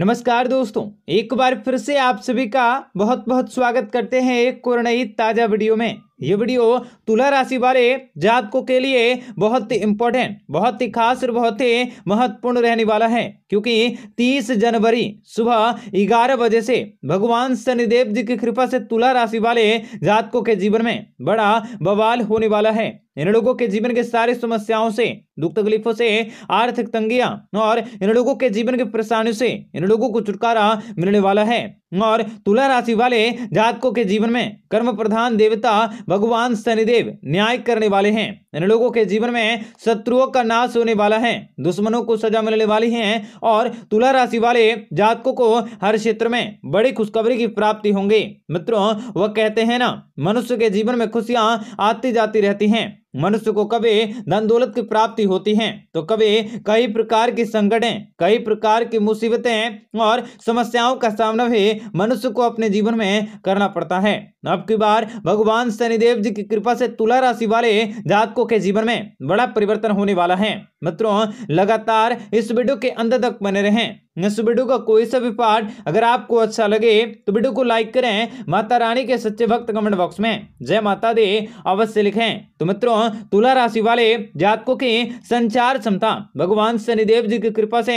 नमस्कार दोस्तों एक बार फिर से आप सभी का बहुत बहुत स्वागत करते हैं एक और नई ताज़ा वीडियो में ये वीडियो तुला राशि वाले जातकों के लिए बहुत ही इंपॉर्टेंट बहुत ही खास और बहुत ही महत्वपूर्ण रहने वाला है क्योंकि 30 जनवरी सुबह 11 बजे से भगवान शनिदेव जी की कृपा से तुला राशि वाले जातकों के जीवन में बड़ा बवाल होने वाला है इन लोगों के जीवन के सारी समस्याओं से दुख तकलीफों से आर्थिक तंगियां और इन लोगों के जीवन के परेशानियों से इन लोगों को छुटकारा मिलने वाला है और तुला राशि वाले जातकों के जीवन में कर्म प्रधान देवता भगवान शनिदेव न्याय करने वाले हैं इन लोगों के जीवन में शत्रुओं का नाश होने वाला है दुश्मनों को सजा मिलने वाली है और तुला राशि वाले जातकों को हर क्षेत्र में बड़ी खुशखबरी की प्राप्ति होंगे मित्रों वह कहते हैं ना मनुष्य के जीवन में खुशियां आती जाती रहती हैं मनुष्य को कभी धन दौलत की प्राप्ति होती है तो कभी कई प्रकार की संकटें कई प्रकार की मुसीबतें और समस्याओं का सामना भी मनुष्य को अपने जीवन में करना पड़ता है अब की बार भगवान शनिदेव जी की कृपा से तुला राशि वाले जातकों के जीवन में बड़ा परिवर्तन होने वाला है मित्रों लगातार इस वीडियो के अंत तक बने रहें इस वीडियो का कोई सा भी पार्ट अगर आपको अच्छा लगे तो वीडियो को लाइक करें माता रानी के सच्चे भक्त कमेंट बॉक्स में जय माता दे अवश्य लिखें तो मित्रों तुला राशि वाले जातकों की संचार क्षमता भगवान शनिदेव जी की कृपा से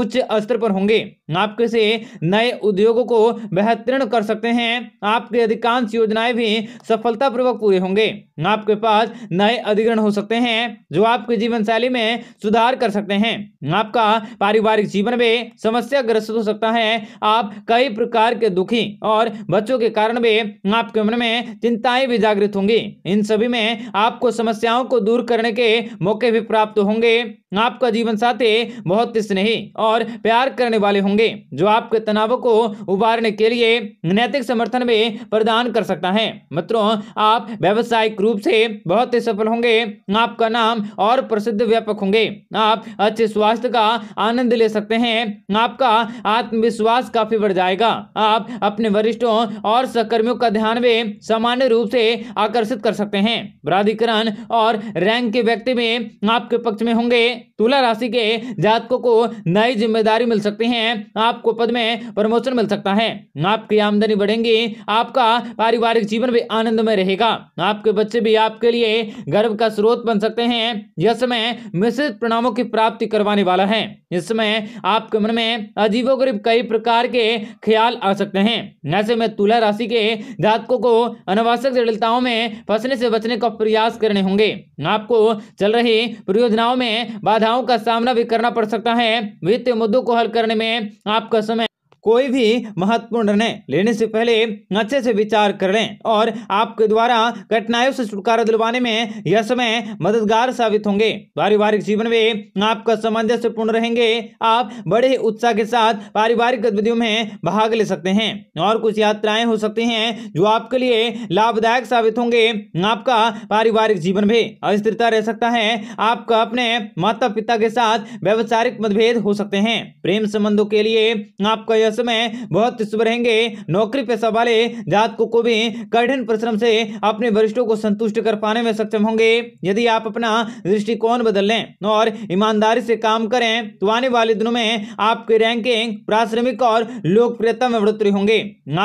उच्च स्तर पर होंगे आप किसी नए उद्योगों को बेहतरीन कर सकते हैं आपके अधिकांश योजनाएं भी सफलतापूर्वक पूरे होंगे आपके पास नए अधिग्रहण हो सकते हैं जो आपके जीवन शैली में सुधार कर सकते हैं आपका पारिवारिक जीवन में समस्या ग्रस्त हो सकता है आप कई प्रकार के दुखी और बच्चों के कारण भी आपके मन में चिंताएं भी जागृत होंगी इन सभी में आपको समस्याओं को दूर करने के मौके भी प्राप्त होंगे आपका जीवन साथी बहुत स्नेही और प्यार करने वाले होंगे जो आपके तनाव को उबारने के लिए नैतिक समर्थन भी प्रदान कर सकता है मित्रों आप व्यवसायिक रूप से बहुत ही सफल होंगे आपका नाम और प्रसिद्ध व्यापक होंगे आप अच्छे स्वास्थ्य का आनंद ले सकते हैं आपका आत्मविश्वास काफी बढ़ जाएगा आप अपने वरिष्ठों और सहकर्मियों का ध्यान भी सामान्य रूप से आकर्षित कर सकते हैं प्राधिकरण और रैंक के व्यक्ति में आपके पक्ष में होंगे तुला राशि के जातकों को नई जिम्मेदारी मिल सकती है आपको पद में प्रमोशन मिल सकता है आपकी आमदनी बढ़ेगी आपका पारिवारिक जीवन भी आनंद में रहेगा आपके बच्चे भी आपके लिए गर्व का स्रोत बन सकते हैं यह समय मिश्रित प्रणामों की प्राप्ति करवाने वाला है इसमें आपके मन में अजीबोगरीब कई प्रकार के ख्याल आ सकते हैं ऐसे में तुला राशि के जातकों को अनावश्यक जटिलताओं में फंसने से बचने का प्रयास करने होंगे आपको चल रही परियोजनाओं में बाधाओं का सामना भी करना पड़ सकता है वित्तीय मुद्दों को हल करने में आपका समय कोई भी महत्वपूर्ण निर्णय लेने से पहले अच्छे से विचार कर लें और आपके द्वारा कठिनाइयों से छुटकारा दिलवाने में यह समय मददगार साबित होंगे पारिवारिक जीवन में आपका सामंजस्यपूर्ण रहेंगे आप बड़े उत्साह के साथ पारिवारिक गतिविधियों में भाग ले सकते हैं और कुछ यात्राएं हो सकती हैं जो आपके लिए लाभदायक साबित होंगे आपका पारिवारिक जीवन भी अस्थिरता रह सकता है आपका अपने माता पिता के साथ व्यवसायिक मतभेद हो सकते हैं प्रेम संबंधों के लिए आपका यह समय बहुत शुभ रहेंगे नौकरी पैसा वाले जातकों को भी कठिन परिश्रम से अपने वरिष्ठों को संतुष्ट कर पाने में सक्षम होंगे यदि आप अपना दृष्टिकोण बदल लें और ईमानदारी से काम करें तो आने वाले दिनों में आपकी रैंकिंग प्राश्रमिक और लोकप्रियता में बढ़ोतरी होंगे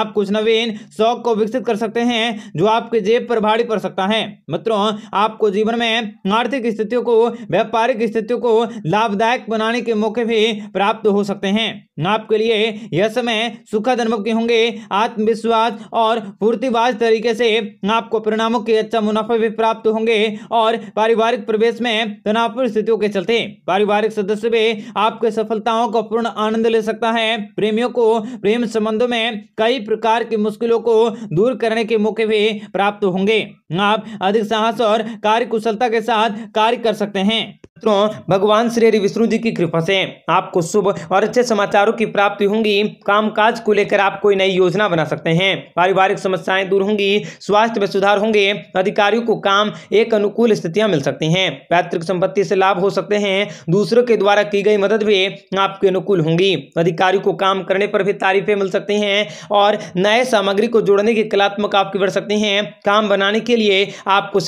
आप कुछ नवीन शौक को विकसित कर सकते हैं जो आपके जेब पर भारी पड़ सकता है मित्रों आपको जीवन में आर्थिक स्थितियों को व्यापारिक स्थितियों को लाभदायक बनाने के मौके भी प्राप्त हो सकते हैं आपके लिए यह समय सुखद अनुभव के होंगे आत्मविश्वास और फूर्तिबाज तरीके से आपको परिणामों के अच्छा मुनाफा भी प्राप्त होंगे और पारिवारिक प्रवेश में तनावपूर्ण स्थितियों के चलते पारिवारिक सदस्य भी आपके सफलताओं का पूर्ण आनंद ले सकता है प्रेमियों को प्रेम संबंधों में कई प्रकार की मुश्किलों को दूर करने के मौके भी प्राप्त होंगे आप अधिक साहस और कार्य कुशलता के साथ कार्य कर सकते हैं मित्रों भगवान श्री हरि विष्णु जी की कृपा से आपको शुभ और अच्छे समाचारों की प्राप्ति होंगी यानी कामकाज को लेकर आप कोई नई योजना बना सकते हैं पारिवारिक समस्याएं दूर होंगी स्वास्थ्य में सुधार होंगे अधिकारियों को काम एक अनुकूल स्थितियां मिल सकती हैं पैतृक संपत्ति से लाभ हो सकते हैं दूसरों के द्वारा की गई मदद भी आपके अनुकूल होंगी अधिकारियों को काम करने पर भी तारीफें मिल सकती हैं और नए सामग्री को जोड़ने की कलात्मक आपकी बढ़ सकती हैं काम बनाने के लिए आपको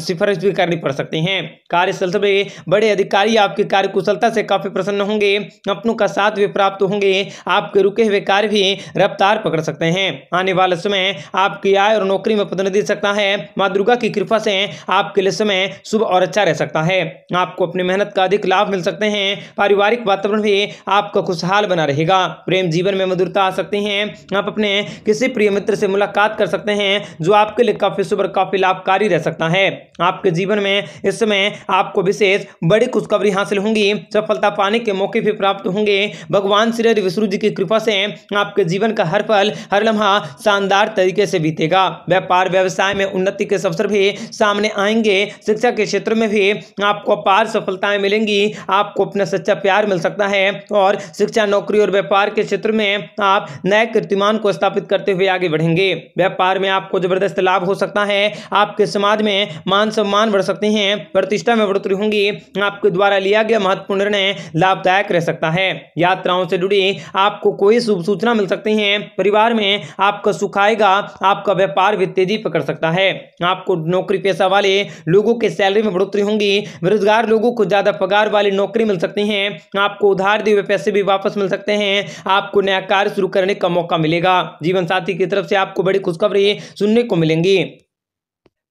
सिफारिश भी करनी पड़ सकती हैं कार्यस्थल से बड़े अधिकारी आपकी कार्यकुशलता से काफी प्रसन्न होंगे अपनों का साथ भी प्राप्त होंगे आपके आपके रुके हुए कार्य भी रफ्तार पकड़ सकते हैं आने वाले समय आपकी आय और नौकरी में पदोन्नति सकता है माँ दुर्गा की कृपा से आपके लिए समय शुभ और अच्छा रह सकता है आपको अपनी मेहनत का अधिक लाभ मिल सकते हैं पारिवारिक वातावरण भी आपका खुशहाल बना रहेगा प्रेम जीवन में मधुरता आ सकती है आप अपने किसी प्रिय मित्र से मुलाकात कर सकते हैं जो आपके लिए काफी शुभ और काफी लाभकारी रह सकता है आपके जीवन में इस समय आपको विशेष बड़ी खुशखबरी हासिल होंगी सफलता पाने के मौके भी प्राप्त होंगे भगवान श्री हरि विष्णु जी की कृपा से आपके जीवन का हर पल हर लम्हा शानदार तरीके से बीतेगा व्यापार व्यवसाय में उन्नति के अवसर भी सामने आएंगे शिक्षा के क्षेत्र में भी आपको अपार सफलताएं मिलेंगी आपको अपना सच्चा प्यार मिल सकता है और शिक्षा नौकरी और व्यापार के क्षेत्र में आप नए कीर्तिमान को स्थापित करते हुए आगे बढ़ेंगे व्यापार में आपको जबरदस्त लाभ हो सकता है आपके समाज में मान सम्मान बढ़ सकते हैं प्रतिष्ठा में बढ़ोतरी होंगी आपके द्वारा लिया गया महत्वपूर्ण निर्णय लाभदायक रह सकता है यात्राओं से जुड़ी आपको कोई शुभ सूचना मिल सकती है परिवार में आपका सुख आएगा आपका व्यापार भी तेजी पकड़ सकता है आपको नौकरी पेशा वाले लोगों के सैलरी में बढ़ोतरी होंगी बेरोजगार लोगों को ज्यादा पगार वाली नौकरी मिल सकती है आपको उधार दिए हुए पैसे भी वापस मिल सकते हैं आपको नया कार्य शुरू करने का मौका मिलेगा जीवन साथी की तरफ से आपको बड़ी खुशखबरी सुनने को मिलेंगी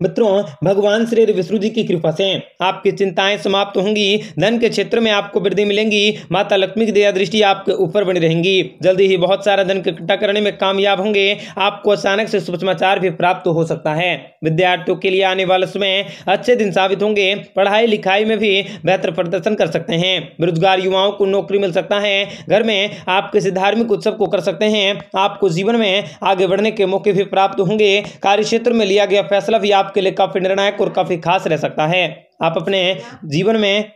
मित्रों भगवान श्री विष्णु जी की कृपा से आपकी चिंताएं समाप्त होंगी धन के क्षेत्र में आपको वृद्धि मिलेंगी माता लक्ष्मी की दया दृष्टि आपके ऊपर बनी रहेंगी जल्दी ही बहुत सारा धन इकट्ठा करने में कामयाब होंगे आपको अचानक से शुभ समाचार भी प्राप्त हो सकता है विद्यार्थियों के लिए आने वाले समय अच्छे दिन साबित होंगे पढ़ाई लिखाई में भी बेहतर प्रदर्शन कर सकते हैं बेरोजगार युवाओं को नौकरी मिल सकता है घर में आप किसी धार्मिक उत्सव को कर सकते हैं आपको जीवन में आगे बढ़ने के मौके भी प्राप्त होंगे कार्य क्षेत्र में लिया गया फैसला भी आप आपके लिए काफ़ी निर्णायक और काफ़ी खास रह सकता है आप अपने जीवन में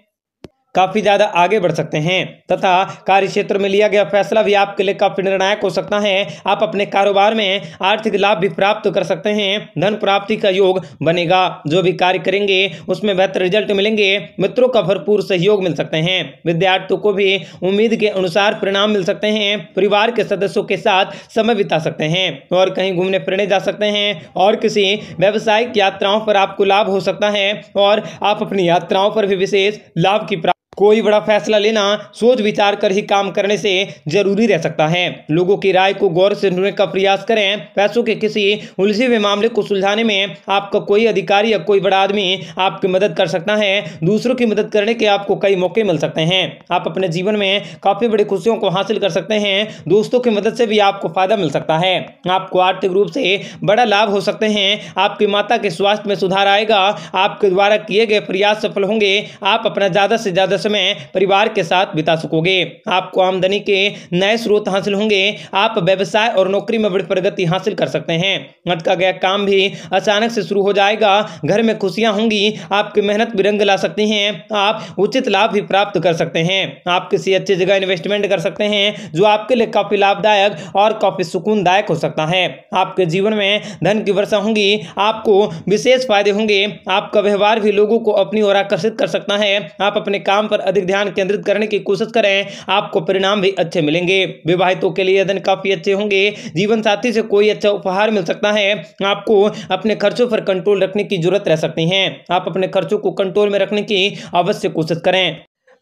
काफ़ी ज़्यादा आगे बढ़ सकते हैं तथा कार्य क्षेत्र में लिया गया फैसला भी आपके लिए काफ़ी निर्णायक हो सकता है आप अपने कारोबार में आर्थिक लाभ भी प्राप्त कर सकते हैं धन प्राप्ति का योग बनेगा जो भी कार्य करेंगे उसमें बेहतर रिजल्ट मिलेंगे मित्रों का भरपूर सहयोग मिल सकते हैं विद्यार्थियों को भी उम्मीद के अनुसार परिणाम मिल सकते हैं परिवार के सदस्यों के साथ समय बिता सकते हैं और कहीं घूमने फिरने जा सकते हैं और किसी व्यावसायिक यात्राओं पर आपको लाभ हो सकता है और आप अपनी यात्राओं पर भी विशेष लाभ की कोई बड़ा फैसला लेना सोच विचार कर ही काम करने से जरूरी रह सकता है लोगों की राय को गौर से सुनने का प्रयास करें पैसों के किसी उलझे हुए मामले को सुलझाने में आपका कोई अधिकारी या कोई बड़ा आदमी आपकी मदद कर सकता है दूसरों की मदद करने के आपको कई मौके मिल सकते हैं आप अपने जीवन में काफ़ी बड़ी खुशियों को हासिल कर सकते हैं दोस्तों की मदद से भी आपको फ़ायदा मिल सकता है आपको आर्थिक रूप से बड़ा लाभ हो सकते हैं आपकी माता के स्वास्थ्य में सुधार आएगा आपके द्वारा किए गए प्रयास सफल होंगे आप अपना ज़्यादा से ज़्यादा समय समय परिवार के साथ बिता सकोगे आपको आमदनी के नए स्रोत हासिल होंगे आप व्यवसाय और नौकरी में बड़ी प्रगति हासिल कर सकते हैं अटका गया काम भी अचानक से शुरू हो जाएगा घर में खुशियां होंगी आपकी मेहनत भी रंग ला सकती हैं आप उचित लाभ भी प्राप्त कर सकते हैं आप किसी अच्छी जगह इन्वेस्टमेंट कर सकते हैं जो आपके लिए काफ़ी लाभदायक और काफ़ी सुकूनदायक हो सकता है आपके जीवन में धन की वर्षा होंगी आपको विशेष फायदे होंगे आपका व्यवहार भी लोगों को अपनी ओर आकर्षित कर सकता है आप अपने काम पर अधिक ध्यान केंद्रित करने की कोशिश करें आपको परिणाम भी अच्छे मिलेंगे विवाहितों के लिए दिन काफी अच्छे होंगे जीवन साथी से कोई अच्छा उपहार मिल सकता है आपको अपने खर्चों पर कंट्रोल रखने की जरूरत रह सकती है आप अपने खर्चों को कंट्रोल में रखने की अवश्य कोशिश करें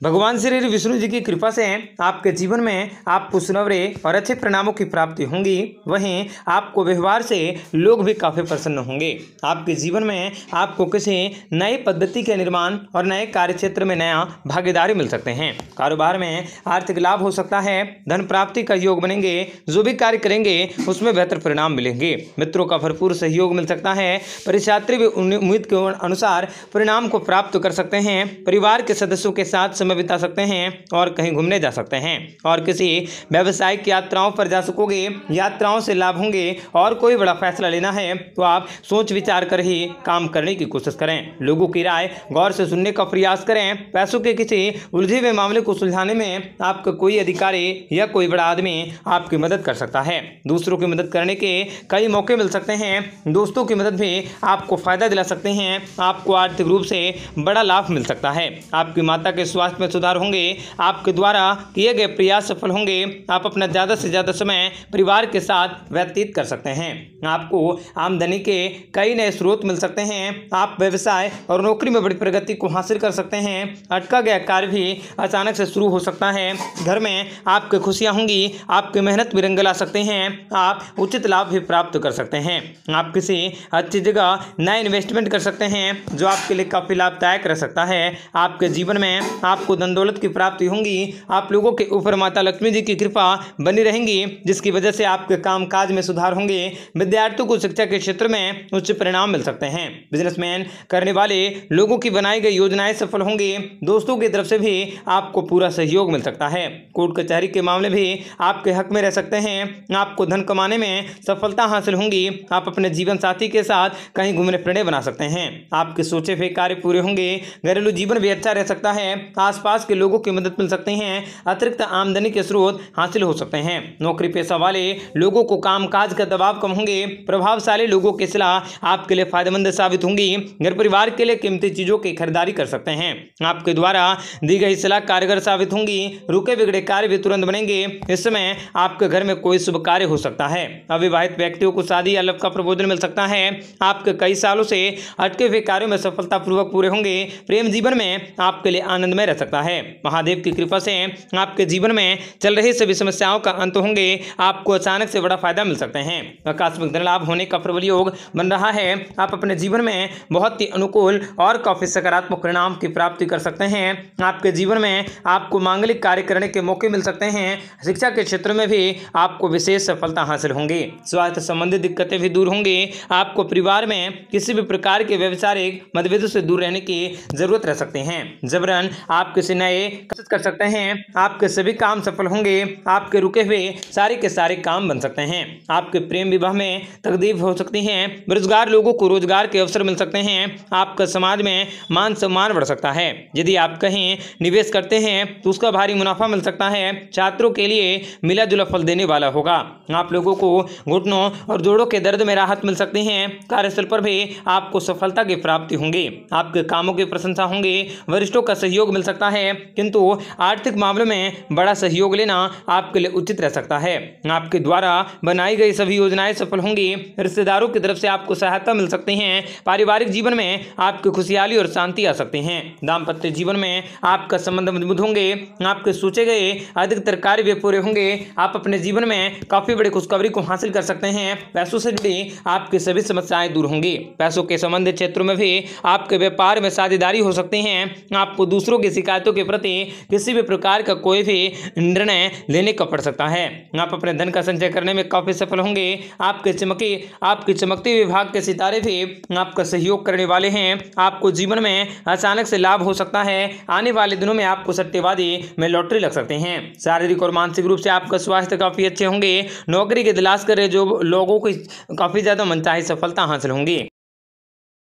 भगवान श्री विष्णु जी की कृपा से आपके जीवन में आपको सुनवरे और अच्छे परिणामों की प्राप्ति होंगी वहीं आपको व्यवहार से लोग भी काफ़ी प्रसन्न होंगे आपके जीवन में आपको किसी नए पद्धति के निर्माण और नए कार्य क्षेत्र में नया भागीदारी मिल सकते हैं कारोबार में आर्थिक लाभ हो सकता है धन प्राप्ति का योग बनेंगे जो भी कार्य करेंगे उसमें बेहतर परिणाम मिलेंगे मित्रों का भरपूर सहयोग मिल सकता है परिचात्री भी उम्मीद के अनुसार परिणाम को प्राप्त कर सकते हैं परिवार के सदस्यों के साथ समय समय बिता सकते हैं और कहीं घूमने जा सकते हैं और किसी व्यावसायिक यात्राओं पर जा सकोगे यात्राओं से लाभ होंगे और कोई बड़ा फैसला लेना है तो आप सोच विचार कर ही काम करने की कोशिश करें लोगों की राय गौर से सुनने का प्रयास करें पैसों के किसी उलझे हुए मामले को सुलझाने में आपका कोई अधिकारी या कोई बड़ा आदमी आपकी मदद कर सकता है दूसरों की मदद करने के कई मौके मिल सकते हैं दोस्तों की मदद भी आपको फ़ायदा दिला सकते हैं आपको आर्थिक रूप से बड़ा लाभ मिल सकता है आपकी माता के स्वास्थ्य में सुधार होंगे आपके द्वारा किए गए प्रयास सफल होंगे आप अपना ज़्यादा से ज़्यादा समय परिवार के साथ व्यतीत कर सकते हैं आपको आमदनी के कई नए स्रोत मिल सकते हैं आप व्यवसाय और नौकरी में बड़ी प्रगति को हासिल कर सकते हैं अटका गया कार्य भी अचानक से शुरू हो सकता है घर में आपकी खुशियाँ होंगी आपकी मेहनत भी रंग ला सकते हैं आप उचित लाभ भी प्राप्त कर सकते हैं आप किसी अच्छी जगह नया इन्वेस्टमेंट कर सकते हैं जो आपके लिए काफ़ी लाभदायक रह सकता है आपके जीवन में आपको आपको धन दौलत की प्राप्ति होंगी आप लोगों के ऊपर माता लक्ष्मी जी की कृपा बनी रहेंगी जिसकी वजह से आपके काम काज में सुधार होंगे विद्यार्थियों को शिक्षा के क्षेत्र में उच्च परिणाम मिल सकते हैं बिजनेसमैन करने वाले लोगों की बनाई गई योजनाएं सफल होंगे दोस्तों की तरफ से भी आपको पूरा सहयोग मिल सकता है कोर्ट कचहरी के मामले भी आपके हक में रह सकते हैं आपको धन कमाने में सफलता हासिल होंगी आप अपने जीवन साथी के साथ कहीं घूमने फिरने बना सकते हैं आपके सोचे हुए कार्य पूरे होंगे घरेलू जीवन भी अच्छा रह सकता है आस आसपास के लोगों की मदद मिल सकती हैं अतिरिक्त आमदनी के स्रोत हासिल हो सकते हैं नौकरी पेशा वाले लोगों को कामकाज का दबाव कम होंगे प्रभावशाली लोगों की सलाह आपके लिए फायदेमंद साबित होंगी घर परिवार के लिए कीमती चीज़ों की खरीदारी कर सकते हैं आपके द्वारा दी गई सलाह कारगर साबित होंगी रुके बिगड़े कार्य भी तुरंत बनेंगे इस समय आपके घर में कोई शुभ कार्य हो सकता है अविवाहित व्यक्तियों को शादी या लव का प्रबोधन मिल सकता है आपके कई सालों से अटके हुए कार्यों में सफलतापूर्वक पूरे होंगे प्रेम जीवन में आपके लिए आनंदमय रह सकता है महादेव की कृपा से आपके जीवन में चल रही सभी समस्याओं का अंत होंगे आपको अचानक से बड़ा फायदा मिल सकते हैं आकस्मिक धन लाभ होने का प्रबल योग बन रहा है आप अपने जीवन में बहुत ही अनुकूल और काफ़ी सकारात्मक परिणाम की प्राप्ति कर सकते हैं आपके जीवन में आपको मांगलिक कार्य करने के मौके मिल सकते हैं शिक्षा के क्षेत्र में भी आपको विशेष सफलता हासिल होंगी स्वास्थ्य संबंधी दिक्कतें भी दूर होंगी आपको परिवार में किसी भी प्रकार के व्यवसायिक मतभेदों से दूर रहने की जरूरत रह सकते हैं जबरन आप आप किसी नए कर सकते हैं आपके सभी काम सफल होंगे आपके रुके हुए सारे के सारे काम बन सकते हैं आपके प्रेम विवाह में तकदीफ हो सकती है बेरोजगार लोगों को रोजगार के अवसर मिल सकते हैं आपका समाज में मान सम्मान बढ़ सकता है यदि आप कहीं निवेश करते हैं तो उसका भारी मुनाफा मिल सकता है छात्रों के लिए मिला जुला फल देने वाला होगा आप लोगों को घुटनों और जोड़ों के दर्द में राहत मिल सकती है कार्यस्थल पर भी आपको सफलता की प्राप्ति होंगी आपके कामों की प्रशंसा होंगे वरिष्ठों का सहयोग मिल सकता सकता है किंतु आर्थिक मामलों में बड़ा सहयोग लेना आपके लिए उचित रह सकता है आपके द्वारा बनाई गई सभी योजनाएं सफल होंगी रिश्तेदारों की तरफ से आपको सहायता मिल सकती है पारिवारिक जीवन में आपकी खुशहाली और शांति आ सकती है दाम्पत्य जीवन में आपका संबंध मजबूत होंगे आपके सोचे गए अधिकतर कार्य भी पूरे होंगे आप अपने जीवन में काफ़ी बड़ी खुशखबरी को हासिल कर सकते हैं पैसों से जुड़ी आपकी सभी समस्याएं दूर होंगी पैसों के संबंधित क्षेत्रों में भी आपके व्यापार में साझेदारी हो सकती है आपको दूसरों की शिकायत शिकायतों के प्रति किसी भी प्रकार का कोई भी निर्णय लेने का पड़ सकता है आप अपने धन का संचय करने में काफ़ी सफल होंगे आपके चमकी आपके चमकते विभाग के सितारे भी आपका सहयोग करने वाले हैं आपको जीवन में अचानक से लाभ हो सकता है आने वाले दिनों में आपको सट्टेबाजी में लॉटरी लग सकते हैं शारीरिक और मानसिक रूप से आपका स्वास्थ्य काफ़ी अच्छे होंगे नौकरी की दिलास कर जो लोगों को काफ़ी ज़्यादा मनचाही सफलता हासिल होंगी